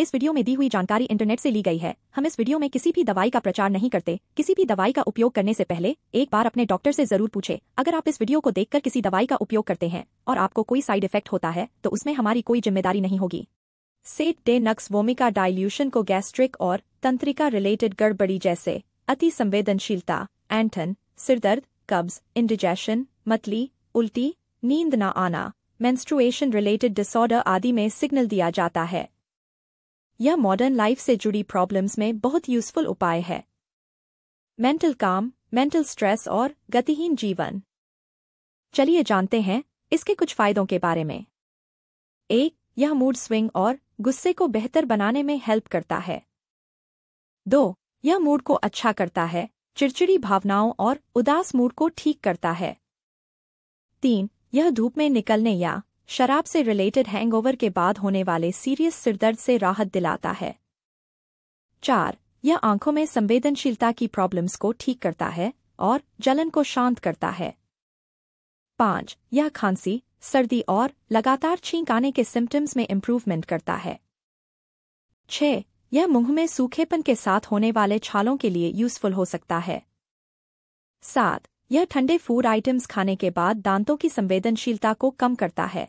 इस वीडियो में दी हुई जानकारी इंटरनेट से ली गई है हम इस वीडियो में किसी भी दवाई का प्रचार नहीं करते किसी भी दवाई का उपयोग करने से पहले एक बार अपने डॉक्टर से जरूर पूछे अगर आप इस वीडियो को देखकर किसी दवाई का उपयोग करते हैं और आपको कोई साइड इफेक्ट होता है तो उसमें हमारी कोई जिम्मेदारी नहीं होगी सेट डे नक्स वोमिका डायल्यूशन को गैस्ट्रिक और तंत्रिका रिलेटेड गड़बड़ी जैसे अति संवेदनशीलता एंठन सिरदर्द कब्ज इंडिजेशन मतली उल्टी नींद न आना मेंस्ट्रुएशन रिलेटेड डिसऑर्डर आदि में सिग्नल दिया जाता है यह मॉडर्न लाइफ से जुड़ी प्रॉब्लम्स में बहुत यूजफुल उपाय है मेंटल काम मेंटल स्ट्रेस और गतिहीन जीवन चलिए जानते हैं इसके कुछ फायदों के बारे में एक यह मूड स्विंग और गुस्से को बेहतर बनाने में हेल्प करता है दो यह मूड को अच्छा करता है चिड़चिड़ी भावनाओं और उदास मूड को ठीक करता है तीन यह धूप में निकलने या शराब से रिलेटेड हैंगओवर के बाद होने वाले सीरियस सिरदर्द से राहत दिलाता है चार यह आंखों में संवेदनशीलता की प्रॉब्लम्स को ठीक करता है और जलन को शांत करता है पांच यह खांसी सर्दी और लगातार छींक आने के सिम्टम्स में इम्प्रूवमेंट करता है छह यह मुंह में सूखेपन के साथ होने वाले छालों के लिए यूजफुल हो सकता है सात यह ठंडे फूड आइटम्स खाने के बाद दांतों की संवेदनशीलता को कम करता है